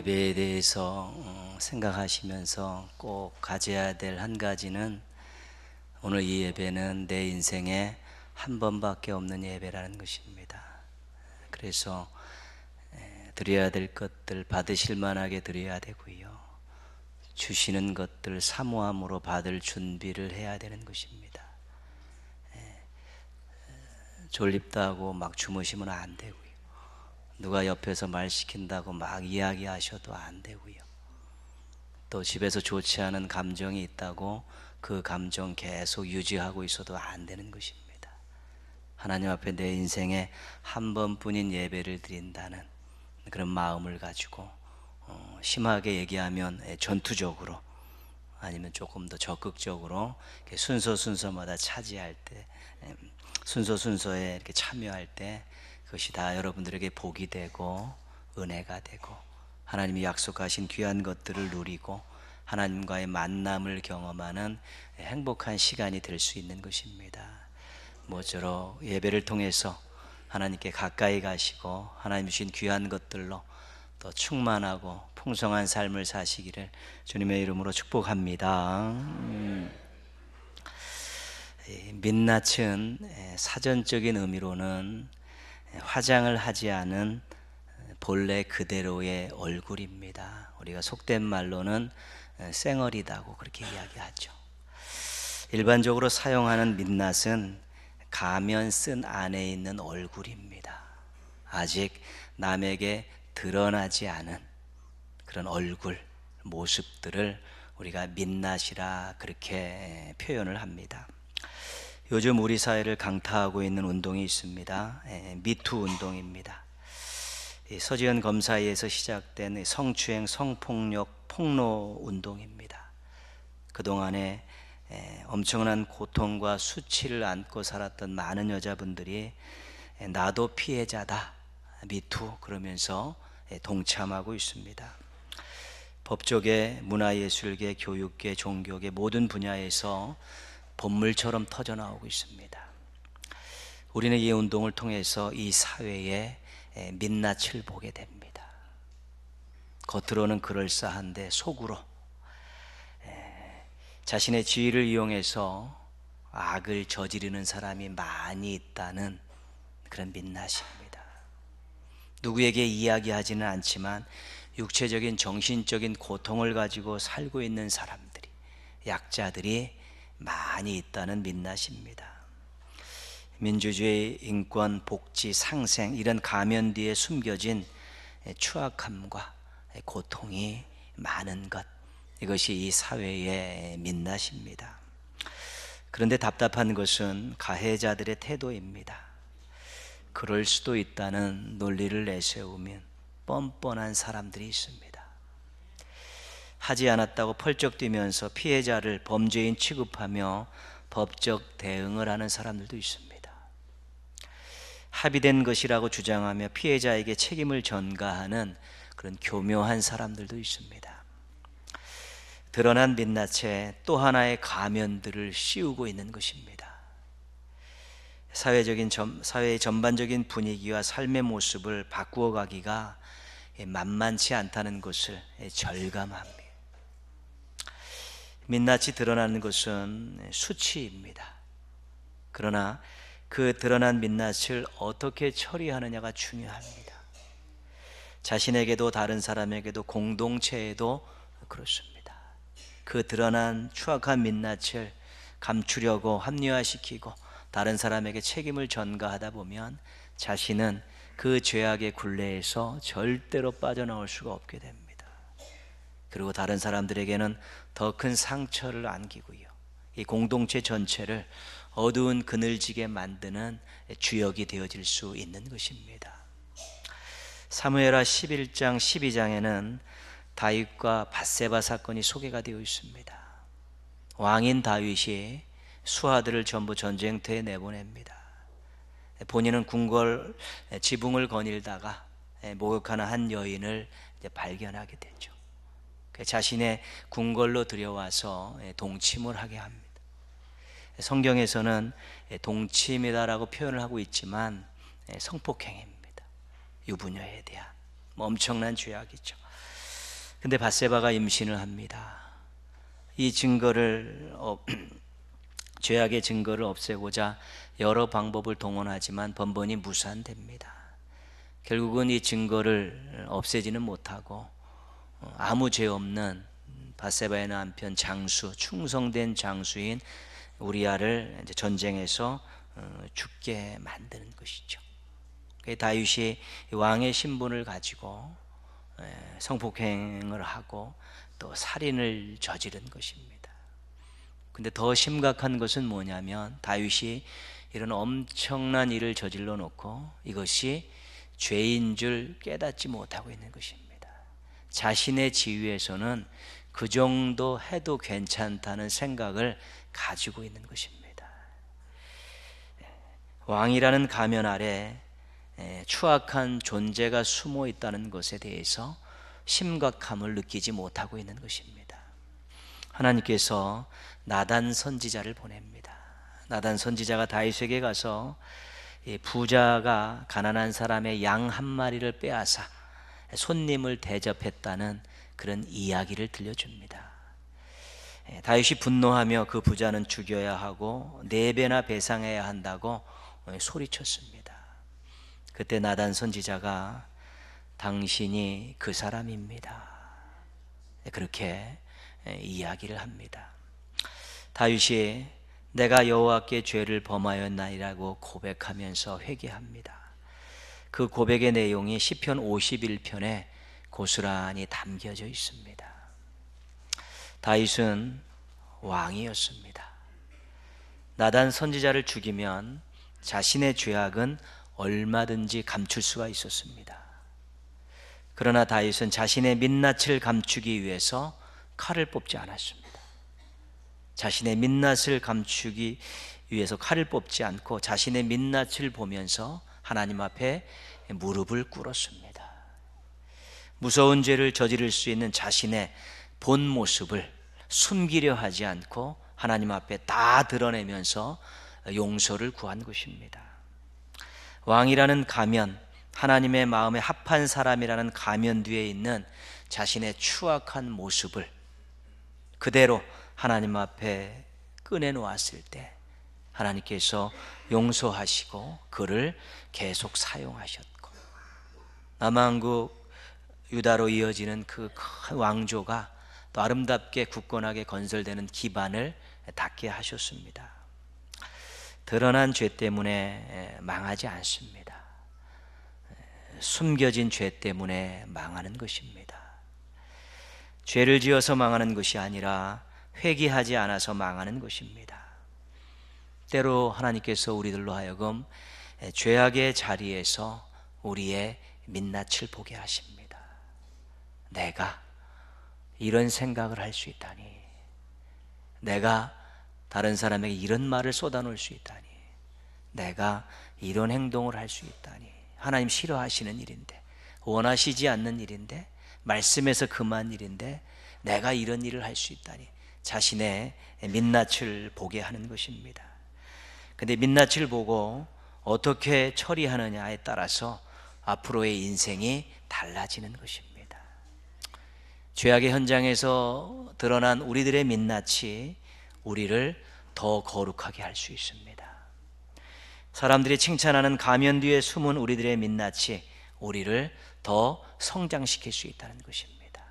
예배에 대해서 어, 생각하시면서 꼭 가져야 될 한 가지는 오늘 이 예배는 내 인생에 한 번밖에 없는 예배라는 것입니다. 그래서 드려야 될 것들 받으실 만하게 드려야 되고요. 주시는 것들 사모함으로 받을 준비를 해야 되는 것입니다. 졸립다고 막 주무시면 안 되고 누가 옆에서 말 시킨다고 막 이야기하셔도 안 되고요. 또 집에서 좋지 않은 감정이 있다고 그 감정 계속 유지하고 있어도 안 되는 것입니다. 하나님 앞에 내 인생에 한 번뿐인 예배를 드린다는 그런 마음을 가지고 어, 심하게 얘기하면 예, 전투적으로 아니면 조금 더 적극적으로 순서 순서마다 차지할 때 음, 순서 순서에 이렇게 참여할 때 그것이 다 여러분들에게 복이 되고 은혜가 되고 하나님이 약속하신 귀한 것들을 누리고 하나님과의 만남을 경험하는 행복한 시간이 될 수 있는 것입니다. 모쪼록 예배를 통해서 하나님께 가까이 가시고 하나님 주신 귀한 것들로 또 충만하고 풍성한 삶을 사시기를 주님의 이름으로 축복합니다. 음. 민낯은 사전적인 의미로는 화장을 하지 않은 본래 그대로의 얼굴입니다. 우리가 속된 말로는 쌩얼이다고 그렇게 이야기하죠. 일반적으로 사용하는 민낯은 가면 쓴 안에 있는 얼굴입니다. 아직 남에게 드러나지 않은 그런 얼굴, 모습들을 우리가 민낯이라 그렇게 표현을 합니다. 요즘 우리 사회를 강타하고 있는 운동이 있습니다. 예, 미투 운동입니다. 서지현 검사에서 시작된 성추행, 성폭력, 폭로 운동입니다. 그동안에 예, 엄청난 고통과 수치를 안고 살았던 많은 여자분들이 예, 나도 피해자다, 미투 그러면서 동참하고 있습니다. 법조계, 문화예술계, 교육계, 종교계 모든 분야에서 본물처럼 터져 나오고 있습니다. 우리는 이 운동을 통해서 이 사회의 민낯을 보게 됩니다. 겉으로는 그럴싸한데 속으로 자신의 지위를 이용해서 악을 저지르는 사람이 많이 있다는 그런 민낯입니다. 누구에게 이야기하지는 않지만 육체적인 정신적인 고통을 가지고 살고 있는 사람들이 약자들이 많이 있다는 민낯입니다. 민주주의, 인권, 복지, 상생 이런 가면 뒤에 숨겨진 추악함과 고통이 많은 것 이것이 이 사회의 민낯입니다. 그런데 답답한 것은 가해자들의 태도입니다. 그럴 수도 있다는 논리를 내세우면 뻔뻔한 사람들이 있습니다. 하지 않았다고 펄쩍 뛰면서 피해자를 범죄인 취급하며 법적 대응을 하는 사람들도 있습니다. 합의된 것이라고 주장하며 피해자에게 책임을 전가하는 그런 교묘한 사람들도 있습니다. 드러난 민낯에 또 하나의 가면들을 씌우고 있는 것입니다. 사회적인 점, 사회의 전반적인 분위기와 삶의 모습을 바꾸어 가기가 만만치 않다는 것을 절감합니다. 민낯이 드러나는 것은 수치입니다. 그러나 그 드러난 민낯을 어떻게 처리하느냐가 중요합니다. 자신에게도 다른 사람에게도 공동체에도 그렇습니다. 그 드러난 추악한 민낯을 감추려고 합리화시키고 다른 사람에게 책임을 전가하다 보면 자신은 그 죄악의 굴레에서 절대로 빠져나올 수가 없게 됩니다. 그리고 다른 사람들에게는 더 큰 상처를 안기고요. 이 공동체 전체를 어두운 그늘지게 만드는 주역이 되어질 수 있는 것입니다. 사무엘하 11장 12장에는 다윗과 바세바 사건이 소개가 되어 있습니다. 왕인 다윗이 수하들을 전부 전쟁터에 내보냅니다. 본인은 궁궐 지붕을 거닐다가 목욕하는 한 여인을 발견하게 되죠. 자신의 궁궐로 들여와서 예, 동침을 하게 합니다. 성경에서는 예, 동침이다라고 표현을 하고 있지만 예, 성폭행입니다. 유부녀에 대한 뭐 엄청난 죄악이죠. 근데 바세바가 임신을 합니다. 이 증거를 어, 죄악의 증거를 없애고자 여러 방법을 동원하지만 번번이 무산됩니다. 결국은 이 증거를 없애지는 못하고 아무 죄 없는 바세바의 남편 장수, 충성된 장수인 우리아를 전쟁에서 어, 죽게 만드는 것이죠. 다윗이 왕의 신분을 가지고 예, 성폭행을 하고 또 살인을 저지른 것입니다. 근데 더 심각한 것은 뭐냐면 다윗이 이런 엄청난 일을 저질러 놓고 이것이 죄인 줄 깨닫지 못하고 있는 것입니다. 자신의 지위에서는 그 정도 해도 괜찮다는 생각을 가지고 있는 것입니다. 왕이라는 가면 아래 추악한 존재가 숨어 있다는 것에 대해서 심각함을 느끼지 못하고 있는 것입니다. 하나님께서 나단 선지자를 보냅니다. 나단 선지자가 다윗에게 가서 부자가 가난한 사람의 양 한 마리를 빼앗아 손님을 대접했다는 그런 이야기를 들려줍니다. 예, 다윗이 분노하며 그 부자는 죽여야 하고 네 배나 배상해야 한다고 어, 소리쳤습니다. 그때 나단 선지자가 당신이 그 사람입니다. 예, 그렇게 예, 이야기를 합니다. 다윗이 내가 여호와께 죄를 범하였나이라고 고백하면서 회개합니다. 그 고백의 내용이 시편 51편에 고스란히 담겨져 있습니다. 다윗은 왕이었습니다. 나단 선지자를 죽이면 자신의 죄악은 얼마든지 감출 수가 있었습니다. 그러나 다윗은 자신의 민낯을 감추기 위해서 칼을 뽑지 않았습니다. 자신의 민낯을 감추기 위해서 칼을 뽑지 않고 자신의 민낯을 보면서 하나님 앞에 무릎을 꿇었습니다. 무서운 죄를 저지를 수 있는 자신의 본 모습을 숨기려 하지 않고 하나님 앞에 다 드러내면서 용서를 구한 것입니다. 왕이라는 가면, 하나님의 마음에 합한 사람이라는 가면 뒤에 있는 자신의 추악한 모습을 그대로 하나님 앞에 꺼내놓았을 때 하나님께서 용서하시고 그를 계속 사용하셨고 남한국 그 유다로 이어지는 그큰 왕조가 또 아름답게 굳건하게 건설되는 기반을 닦게 하셨습니다. 드러난 죄 때문에 망하지 않습니다. 숨겨진 죄 때문에 망하는 것입니다. 죄를 지어서 망하는 것이 아니라 회개하지 않아서 망하는 것입니다. 때로 하나님께서 우리들로 하여금 죄악의 자리에서 우리의 민낯을 보게 하십니다. 내가 이런 생각을 할 수 있다니. 내가 다른 사람에게 이런 말을 쏟아놓을 수 있다니. 내가 이런 행동을 할 수 있다니. 하나님 싫어하시는 일인데, 원하시지 않는 일인데, 말씀에서 금한 일인데, 내가 이런 일을 할 수 있다니. 자신의 민낯을 보게 하는 것입니다. 근데 민낯을 보고 어떻게 처리하느냐에 따라서 앞으로의 인생이 달라지는 것입니다. 죄악의 현장에서 드러난 우리들의 민낯이 우리를 더 거룩하게 할 수 있습니다. 사람들이 칭찬하는 가면 뒤에 숨은 우리들의 민낯이 우리를 더 성장시킬 수 있다는 것입니다.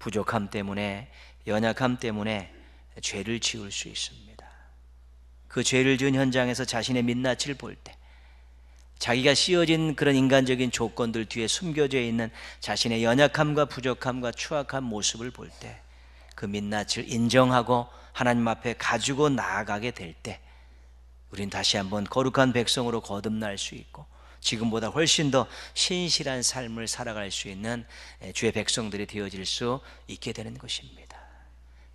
부족함 때문에 연약함 때문에 죄를 지을 수 있습니다. 그 죄를 지은 현장에서 자신의 민낯을 볼 때, 자기가 씌어진 그런 인간적인 조건들 뒤에 숨겨져 있는 자신의 연약함과 부족함과 추악한 모습을 볼 때, 그 민낯을 인정하고 하나님 앞에 가지고 나아가게 될 때, 우린 다시 한번 거룩한 백성으로 거듭날 수 있고, 지금보다 훨씬 더 신실한 삶을 살아갈 수 있는 주의 백성들이 되어질 수 있게 되는 것입니다.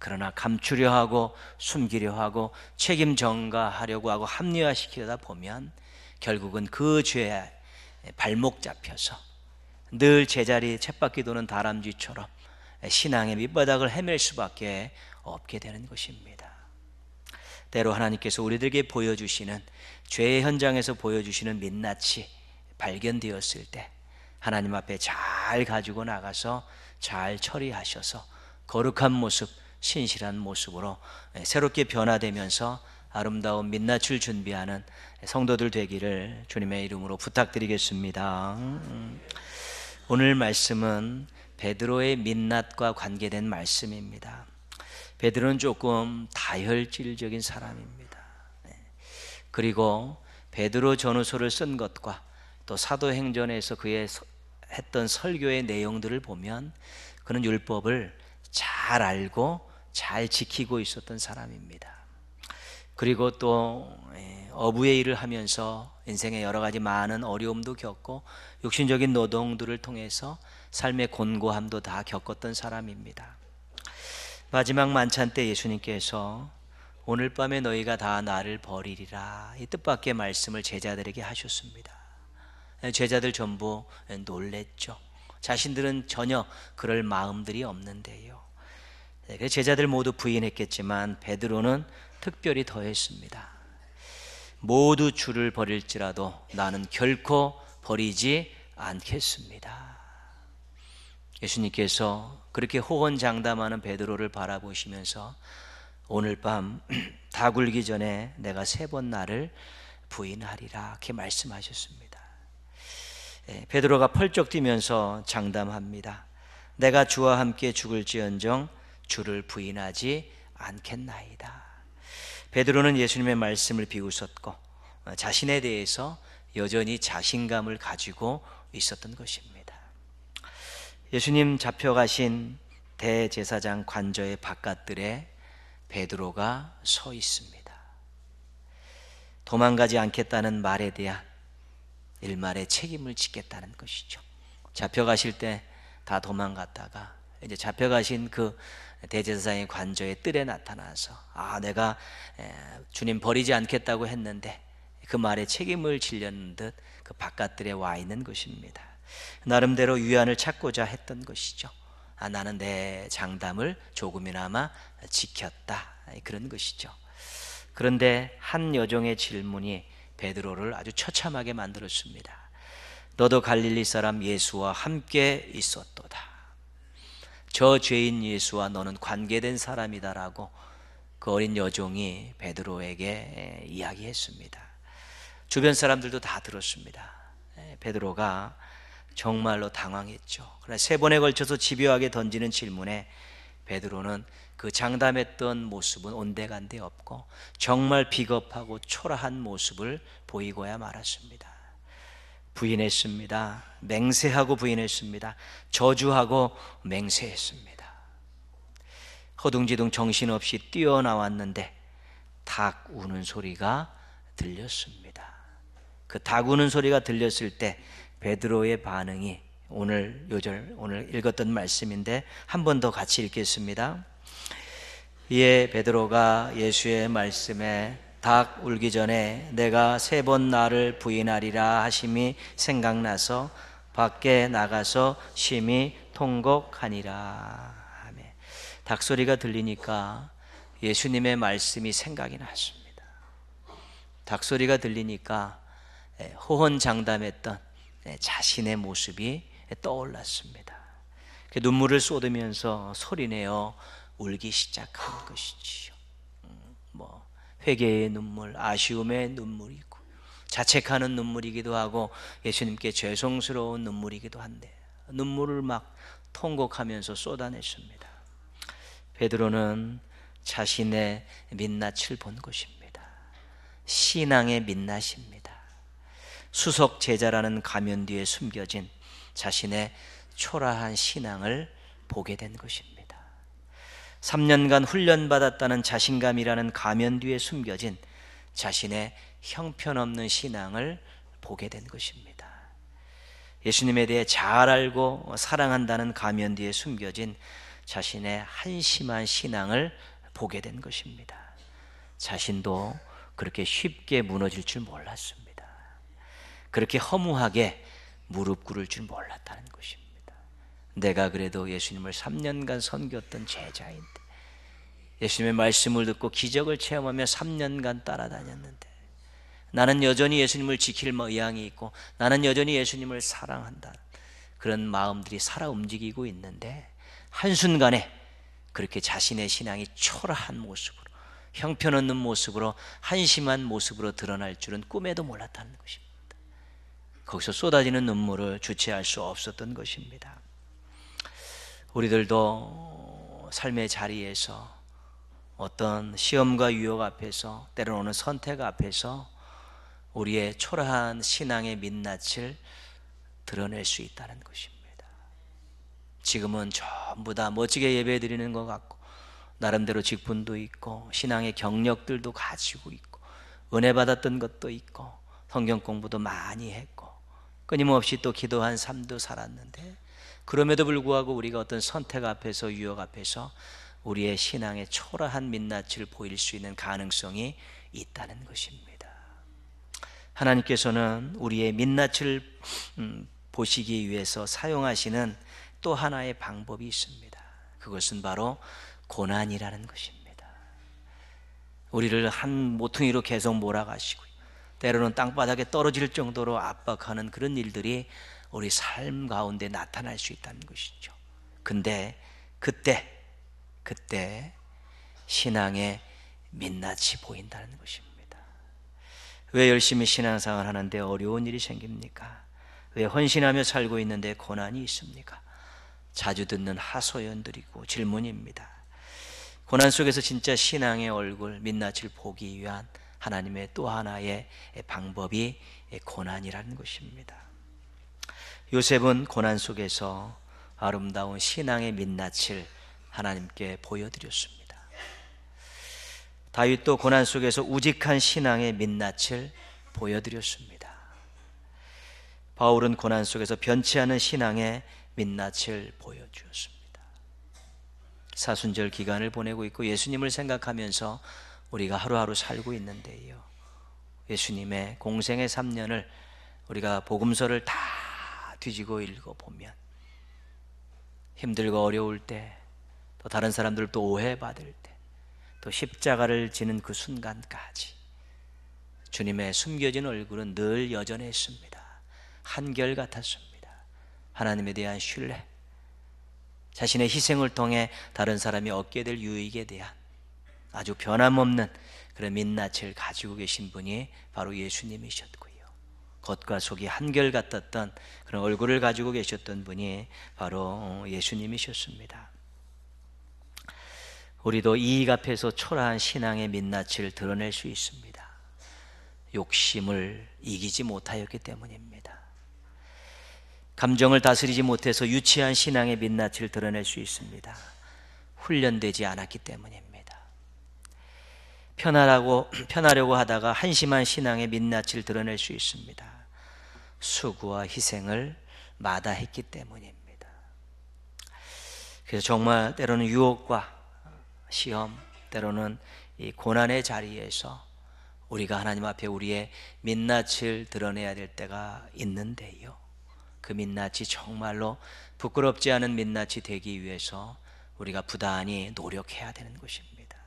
그러나 감추려 하고 숨기려 하고 책임 전가하려고 하고 합리화시키다 보면 결국은 그 죄에 발목 잡혀서 늘 제자리 챗바퀴 도는 다람쥐처럼 신앙의 밑바닥을 헤맬 수밖에 없게 되는 것입니다. 때로 하나님께서 우리들에게 보여주시는 죄의 현장에서 보여주시는 민낯이 발견되었을 때 하나님 앞에 잘 가지고 나가서 잘 처리하셔서 거룩한 모습 신실한 모습으로 예, 새롭게 변화되면서 아름다운 민낯을 준비하는 성도들 되기를 주님의 이름으로 부탁드리겠습니다. 오늘 말씀은 베드로의 민낯과 관계된 말씀입니다. 베드로는 조금 다혈질적인 사람입니다. 네. 그리고 베드로 전후서를 쓴 것과 또 사도행전에서 그의 했던 설교의 내용들을 보면 그는 율법을 잘 알고 잘 지키고 있었던 사람입니다. 그리고 또 예, 어부의 일을 하면서 인생의 여러 가지 많은 어려움도 겪고 육신적인 노동들을 통해서 삶의 곤고함도 다 겪었던 사람입니다. 마지막 만찬 때 예수님께서 오늘 밤에 너희가 다 나를 버리리라 이 뜻밖의 말씀을 제자들에게 하셨습니다. 예, 제자들 전부 놀랬죠. 자신들은 전혀 그럴 마음들이 없는데요. 그 제자들 모두 부인했겠지만 베드로는 특별히 더했습니다. 모두 주를 버릴지라도 나는 결코 버리지 않겠습니다. 예수님께서 그렇게 호언장담하는 베드로를 바라보시면서 오늘 밤 다 굴기 전에 내가 세 번 나를 부인하리라 이렇게 말씀하셨습니다. 예, 베드로가 펄쩍 뛰면서 장담합니다. 내가 주와 함께 죽을지언정 주를 부인하지 않겠나이다. 베드로는 예수님의 말씀을 비웃었고 어, 자신에 대해서 여전히 자신감을 가지고 있었던 것입니다. 예수님 잡혀가신 대제사장 관저의 바깥들에 베드로가 서 있습니다. 도망가지 않겠다는 말에 대한 일말의 책임을 지겠다는 것이죠. 잡혀가실 때 다 도망갔다가 이제 잡혀가신 그 대제사장의 관저의 뜰에 나타나서 아 내가 주님 버리지 않겠다고 했는데 그 말에 책임을 질려는 듯 그 바깥들에 와 있는 것입니다. 나름대로 위안을 찾고자 했던 것이죠. 아 나는 내 장담을 조금이나마 지켰다 아, 그런 것이죠. 그런데 한 여종의 질문이 베드로를 아주 처참하게 만들었습니다. 너도 갈릴리 사람 예수와 함께 있었도다. 저 죄인 예수와 너는 관계된 사람이다라고 그 어린 여종이 베드로에게 이야기했습니다. 주변 사람들도 다 들었습니다. 베드로가 정말로 당황했죠. 그러나 세 번에 걸쳐서 집요하게 던지는 질문에 베드로는 그 장담했던 모습은 온데간데 없고 정말 비겁하고 초라한 모습을 보이고야 말았습니다. 부인했습니다. 맹세하고 부인했습니다. 저주하고 맹세했습니다. 허둥지둥 정신없이 뛰어나왔는데 닭 우는 소리가 들렸습니다. 그 닭 우는 소리가 들렸을 때 베드로의 반응이 오늘 요절 오늘 읽었던 말씀인데 한 번 더 같이 읽겠습니다. 이에 예, 베드로가 예수의 말씀에 닭 울기 전에 내가 세 번 나를 부인하리라 하심이 생각나서 밖에 나가서 심히 통곡하니라. 아멘. 닭 소리가 들리니까 예수님의 말씀이 생각이 났습니다. 닭 소리가 들리니까 예, 호언장담했던 예, 자신의 모습이 떠올랐습니다. 눈물을 쏟으면서 소리내어 울기 시작한 것이지요. 회개의 눈물, 아쉬움의 눈물이고 자책하는 눈물이기도 하고 예수님께 죄송스러운 눈물이기도 한데 눈물을 막 통곡하면서 쏟아냈습니다. 베드로는 자신의 민낯을 본 것입니다. 신앙의 민낯입니다. 수석 제자라는 가면 뒤에 숨겨진 자신의 초라한 신앙을 보게 된 것입니다. 3년간 훈련받았다는 자신감이라는 가면 뒤에 숨겨진 자신의 형편없는 신앙을 보게 된 것입니다. 예수님에 대해 잘 알고 사랑한다는 가면 뒤에 숨겨진 자신의 한심한 신앙을 보게 된 것입니다. 자신도 그렇게 쉽게 무너질 줄 몰랐습니다. 그렇게 허무하게 무릎 꿇을 줄 몰랐다는 것입니다. 내가 그래도 예수님을 3년간 섬겼던 제자인데 예수님의 말씀을 듣고 기적을 체험하며 3년간 따라다녔는데 나는 여전히 예수님을 지킬 의향이 있고 나는 여전히 예수님을 사랑한다. 그런 마음들이 살아 움직이고 있는데 한순간에 그렇게 자신의 신앙이 초라한 모습으로 형편없는 모습으로 한심한 모습으로 드러날 줄은 꿈에도 몰랐다는 것입니다. 거기서 쏟아지는 눈물을 주체할 수 없었던 것입니다. 우리들도 삶의 자리에서 어떤 시험과 유혹 앞에서 때로는 선택 앞에서 우리의 초라한 신앙의 민낯을 드러낼 수 있다는 것입니다. 지금은 전부 다 멋지게 예배 드리는 것 같고 나름대로 직분도 있고 신앙의 경력들도 가지고 있고 은혜 받았던 것도 있고 성경 공부도 많이 했고 끊임없이 또 기도한 삶도 살았는데 그럼에도 불구하고 우리가 어떤 선택 앞에서 유혹 앞에서 우리의 신앙의 초라한 민낯을 보일 수 있는 가능성이 있다는 것입니다. 하나님께서는 우리의 민낯을 음, 보시기 위해서 사용하시는 또 하나의 방법이 있습니다. 그것은 바로 고난이라는 것입니다. 우리를 한 모퉁이로 계속 몰아가시고 때로는 땅바닥에 떨어질 정도로 압박하는 그런 일들이 우리 삶 가운데 나타날 수 있다는 것이죠. 근데 그때 그때 신앙의 민낯이 보인다는 것입니다. 왜 열심히 신앙생활 하는데 어려운 일이 생깁니까? 왜 헌신하며 살고 있는데 고난이 있습니까? 자주 듣는 하소연들이고 질문입니다. 고난 속에서 진짜 신앙의 얼굴, 민낯을 보기 위한 하나님의 또 하나의 방법이 고난이라는 것입니다. 요셉은 고난 속에서 아름다운 신앙의 민낯을 하나님께 보여드렸습니다. 다윗도 고난 속에서 우직한 신앙의 민낯을 보여드렸습니다. 바울은 고난 속에서 변치 않은 신앙의 민낯을 보여주었습니다. 사순절 기간을 보내고 있고 예수님을 생각하면서 우리가 하루하루 살고 있는데요. 예수님의 공생의 3년을 우리가 복음서를 다 뒤지고 읽어보면 힘들고 어려울 때, 또 다른 사람들 또 오해받을 때, 또 십자가를 지는 그 순간까지 주님의 숨겨진 얼굴은 늘 여전했습니다. 한결같았습니다. 하나님에 대한 신뢰, 자신의 희생을 통해 다른 사람이 얻게 될 유익에 대한 아주 변함없는 그런 민낯을 가지고 계신 분이 바로 예수님이셨고요. 겉과 속이 한결같았던 그런 얼굴을 가지고 계셨던 분이 바로 예수님이셨습니다. 우리도 이익 앞에서 초라한 신앙의 민낯을 드러낼 수 있습니다. 욕심을 이기지 못하였기 때문입니다. 감정을 다스리지 못해서 유치한 신앙의 민낯을 드러낼 수 있습니다. 훈련되지 않았기 때문입니다. 편하라고, 편하려고 하다가 한심한 신앙의 민낯을 드러낼 수 있습니다. 수고와 희생을 마다했기 때문입니다. 그래서 정말 때로는 유혹과 시험, 때로는 이 고난의 자리에서 우리가 하나님 앞에 우리의 민낯을 드러내야 될 때가 있는데요. 그 민낯이 정말로 부끄럽지 않은 민낯이 되기 위해서 우리가 부단히 노력해야 되는 것입니다.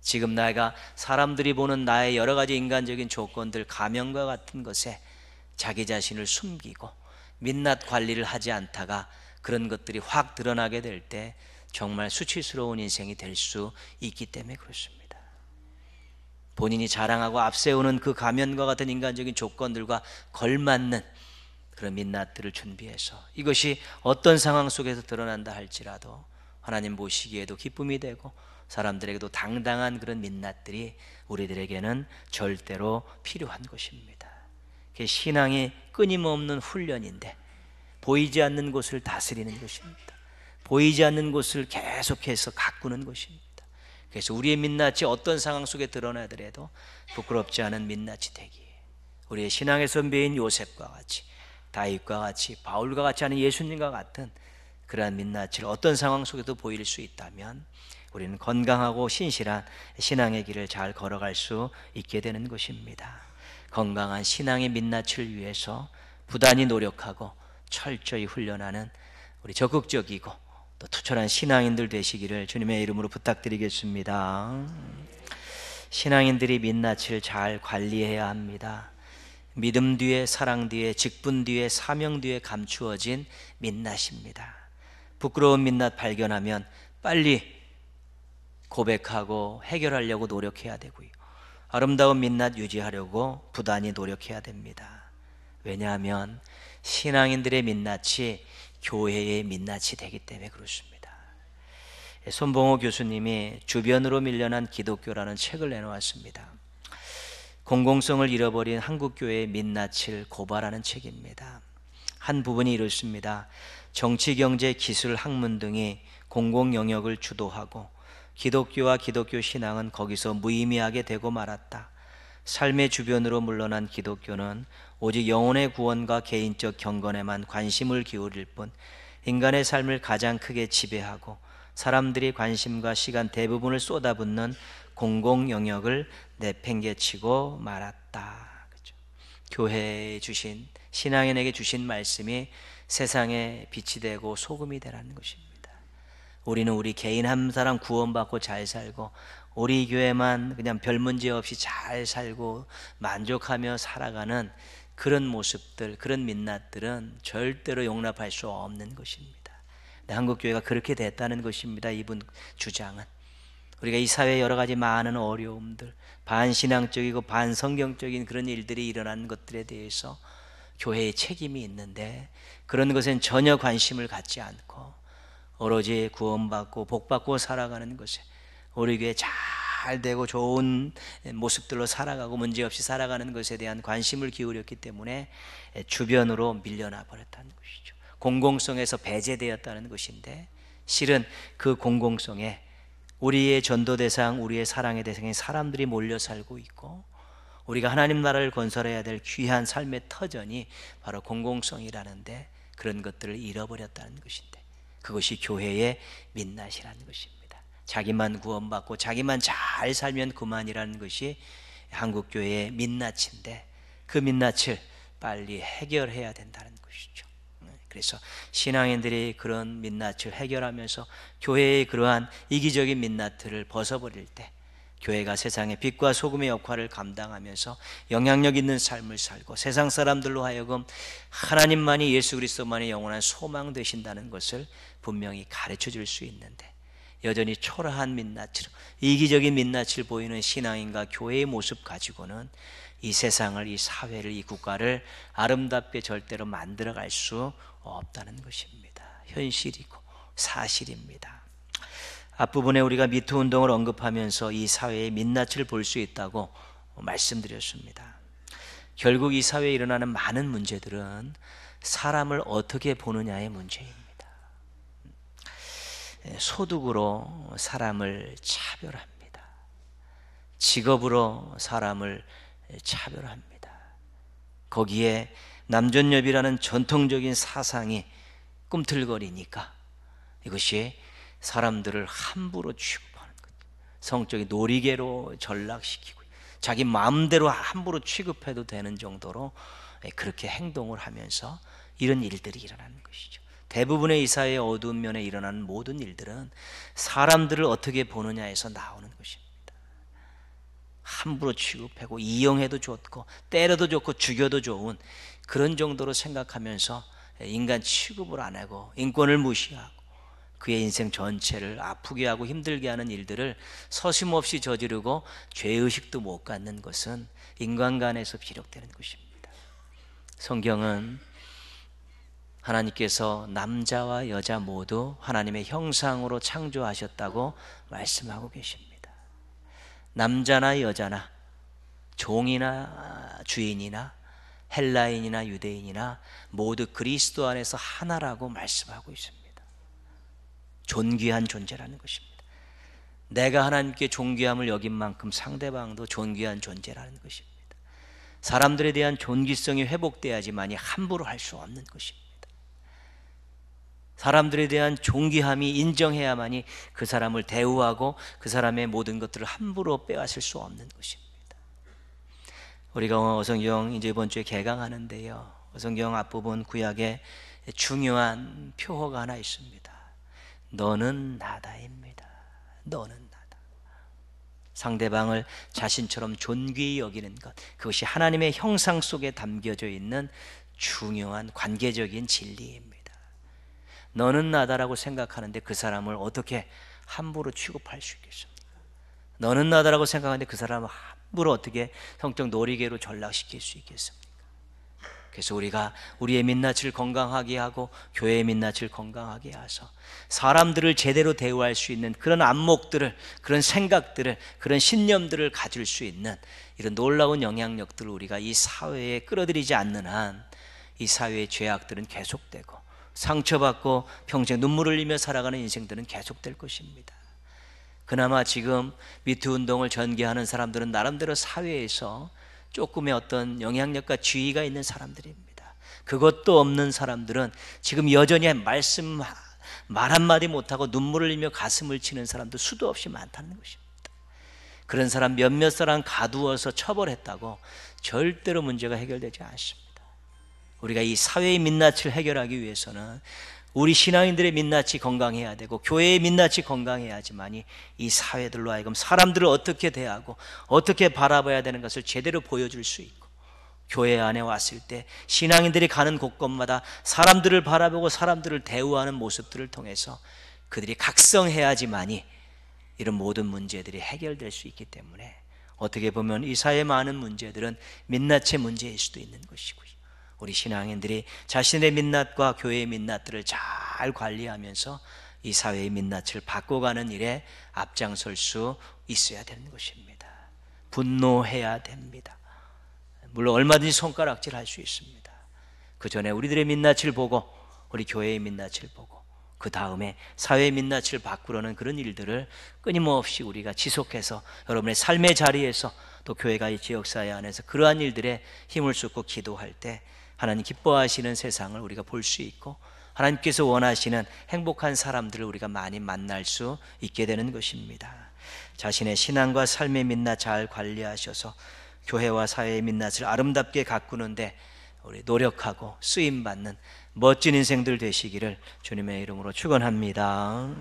지금 내가 사람들이 보는 나의 여러 가지 인간적인 조건들, 가면과 같은 것에 자기 자신을 숨기고 민낯 관리를 하지 않다가 그런 것들이 확 드러나게 될 때 정말 수치스러운 인생이 될 수 있기 때문에 그렇습니다. 본인이 자랑하고 앞세우는 그 가면과 같은 인간적인 조건들과 걸맞는 그런 민낯들을 준비해서 이것이 어떤 상황 속에서 드러난다 할지라도 하나님 보시기에도 기쁨이 되고 사람들에게도 당당한 그런 민낯들이 우리들에게는 절대로 필요한 것입니다. 신앙의 끊임없는 훈련인데 보이지 않는 곳을 다스리는 것입니다. 보이지 않는 곳을 계속해서 가꾸는 것입니다. 그래서 우리의 민낯이 어떤 상황 속에 드러나더라도 부끄럽지 않은 민낯이 되기 우리의 신앙의 선배인 요셉과 같이 다윗과 같이 바울과 같이 하는 예수님과 같은 그러한 민낯을 어떤 상황 속에도 보일 수 있다면 우리는 건강하고 신실한 신앙의 길을 잘 걸어갈 수 있게 되는 것입니다. 건강한 신앙의 민낯을 위해서 부단히 노력하고 철저히 훈련하는 우리 적극적이고 또 투철한 신앙인들 되시기를 주님의 이름으로 부탁드리겠습니다. 신앙인들이 민낯을 잘 관리해야 합니다. 믿음 뒤에 사랑 뒤에 직분 뒤에 사명 뒤에 감추어진 민낯입니다. 부끄러운 민낯 발견하면 빨리 고백하고 해결하려고 노력해야 되고요. 아름다운 민낯 유지하려고 부단히 노력해야 됩니다. 왜냐하면 신앙인들의 민낯이 교회의 민낯이 되기 때문에 그렇습니다. 손봉호 교수님이 주변으로 밀려난 기독교라는 책을 내놓았습니다. 공공성을 잃어버린 한국교회의 민낯을 고발하는 책입니다. 한 부분이 이렇습니다. 정치, 경제, 기술, 학문 등이 공공 영역을 주도하고 기독교와 기독교 신앙은 거기서 무의미하게 되고 말았다. 삶의 주변으로 물러난 기독교는 오직 영혼의 구원과 개인적 경건에만 관심을 기울일 뿐 인간의 삶을 가장 크게 지배하고 사람들이 관심과 시간 대부분을 쏟아붓는 공공 영역을 내팽개치고 말았다. 그렇죠? 교회에 주신 신앙인에게 주신 말씀이 세상에 빛이 되고 소금이 되라는 것입니다. 우리는 우리 개인 한 사람 구원받고 잘 살고 우리 교회만 그냥 별 문제 없이 잘 살고 만족하며 살아가는 그런 모습들, 그런 민낯들은 절대로 용납할 수 없는 것입니다. 한국 교회가 그렇게 됐다는 것입니다. 이분 주장은 우리가 이 사회에 여러 가지 많은 어려움들, 반신앙적이고 반성경적인 그런 일들이 일어난 것들에 대해서 교회의 책임이 있는데 그런 것엔 전혀 관심을 갖지 않고 오로지 구원받고 복받고 살아가는 것이 우리 교회 잘 되고 좋은 모습들로 살아가고 문제없이 살아가는 것에 대한 관심을 기울였기 때문에 주변으로 밀려나 버렸다는 것이죠. 공공성에서 배제되었다는 것인데 실은 그 공공성에 우리의 전도 대상, 우리의 사랑의 대상인 사람들이 몰려 살고 있고 우리가 하나님 나라를 건설해야 될 귀한 삶의 터전이 바로 공공성이라는데 그런 것들을 잃어버렸다는 것인데 그것이 교회의 민낯이라는 것입니다. 자기만 구원받고 자기만 잘 살면 그만이라는 것이 한국 교회의 민낯인데 그 민낯을 빨리 해결해야 된다는 것이죠. 네, 그래서 신앙인들이 그런 민낯을 해결하면서 교회의 그러한 이기적인 민낯을 벗어버릴 때 교회가 세상의 빛과 소금의 역할을 감당하면서 영향력 있는 삶을 살고 세상 사람들로 하여금 하나님만이 예수 그리스도만이 영원한 소망 되신다는 것을 분명히 가르쳐 줄 수 있는데 여전히 초라한 민낯으로 이기적인 민낯을 보이는 신앙인과 교회의 모습 가지고는 이 세상을 이 사회를 이 국가를 아름답게 절대로 만들어 갈 수 없다는 것입니다. 현실이고 사실입니다. 앞부분에 우리가 미투 운동을 언급하면서 이 사회의 민낯을 볼 수 있다고 말씀드렸습니다. 결국 이 사회에 일어나는 많은 문제들은 사람을 어떻게 보느냐의 문제입니다. 소득으로 사람을 차별합니다. 직업으로 사람을 차별합니다. 거기에 남존여비라는 전통적인 사상이 꿈틀거리니까 이것이 사람들을 함부로 취급하는 거죠. 성적인 놀이개로 전락시키고 자기 마음대로 함부로 취급해도 되는 정도로 예, 그렇게 행동을 하면서 이런 일들이 일어나는 것이죠. 대부분의 이사의 어두운 면에 일어나는 모든 일들은 사람들을 어떻게 보느냐에서 나오는 것입니다. 함부로 취급하고 이용해도 좋고 때려도 좋고 죽여도 좋은 그런 정도로 생각하면서 예, 인간 취급을 안 하고 인권을 무시하고 그의 인생 전체를 아프게 하고 힘들게 하는 일들을 서심없이 저지르고 죄의식도 못 갖는 것은 인간간에서 비롯되는 것입니다. 성경은 하나님께서 남자와 여자 모두 하나님의 형상으로 창조하셨다고 말씀하고 계십니다. 남자나 여자나 종이나 주인이나 헬라인이나 유대인이나 모두 그리스도 안에서 하나라고 말씀하고 있습니다. 존귀한 존재라는 것입니다. 내가 하나님께 존귀함을 여긴 만큼 상대방도 존귀한 존재라는 것입니다. 사람들에 대한 존귀성이 회복돼야지만이 함부로 할 수 없는 것입니다. 사람들에 대한 존귀함이 인정해야만이 그 사람을 대우하고 그 사람의 모든 것들을 함부로 빼앗을 수 없는 것입니다. 우리가 어, 어성경 이제 이번 주에 개강하는데요. 어성경 앞부분 구약에 중요한 표어가 하나 있습니다. 너는 나다입니다. 너는 나다. 상대방을 자신처럼 존귀히 여기는 것. 그것이 하나님의 형상 속에 담겨져 있는 중요한 관계적인 진리입니다. 너는 나다라고 생각하는데 그 사람을 어떻게 함부로 취급할 수 있겠습니까? 너는 나다라고 생각하는데 그 사람을 함부로 어떻게 성적 놀이개로 전락시킬 수 있겠습니까? 그래서 우리가 우리의 민낯을 건강하게 하고 교회의 민낯을 건강하게 하서 사람들을 제대로 대우할 수 있는 그런 안목들을 그런 생각들을 그런 신념들을 가질 수 있는 이런 놀라운 영향력들을 우리가 이 사회에 끌어들이지 않는 한 이 사회의 죄악들은 계속되고 상처받고 평생 눈물을 흘리며 살아가는 인생들은 계속될 것입니다. 그나마 지금 미투 운동을 전개하는 사람들은 나름대로 사회에서 조금의 어떤 영향력과 지위가 있는 사람들입니다. 그것도 없는 사람들은 지금 여전히 말씀 말 한마디 못하고 눈물을 흘리며 가슴을 치는 사람도 수도 없이 많다는 것입니다. 그런 사람 몇몇 사람 가두어서 처벌했다고 절대로 문제가 해결되지 않습니다. 우리가 이 사회의 민낯을 해결하기 위해서는 우리 신앙인들의 민낯이 건강해야 되고 교회의 민낯이 건강해야지만이 이 사회들로 하여금 사람들을 어떻게 대하고 어떻게 바라봐야 되는 것을 제대로 보여줄 수 있고 교회 안에 왔을 때 신앙인들이 가는 곳곳마다 사람들을 바라보고 사람들을 대우하는 모습들을 통해서 그들이 각성해야지만이 이런 모든 문제들이 해결될 수 있기 때문에 어떻게 보면 이 사회의 많은 문제들은 민낯의 문제일 수도 있는 것이고요. 우리 신앙인들이 자신의 민낯과 교회의 민낯들을 잘 관리하면서 이 사회의 민낯을 바꿔가는 일에 앞장설 수 있어야 되는 것입니다. 분노해야 됩니다. 물론 얼마든지 손가락질 할수 있습니다. 그 전에 우리들의 민낯을 보고 우리 교회의 민낯을 보고 그 다음에 사회의 민낯을 바꾸려는 그런 일들을 끊임없이 우리가 지속해서 여러분의 삶의 자리에서 또 교회가 이 지역사회 안에서 그러한 일들에 힘을 쏟고 기도할 때 하나님 기뻐하시는 세상을 우리가 볼 수 있고 하나님께서 원하시는 행복한 사람들을 우리가 많이 만날 수 있게 되는 것입니다. 자신의 신앙과 삶의 민낯 잘 관리하셔서 교회와 사회의 민낯을 아름답게 가꾸는데 우리 노력하고 쓰임 받는 멋진 인생들 되시기를 주님의 이름으로 축원합니다.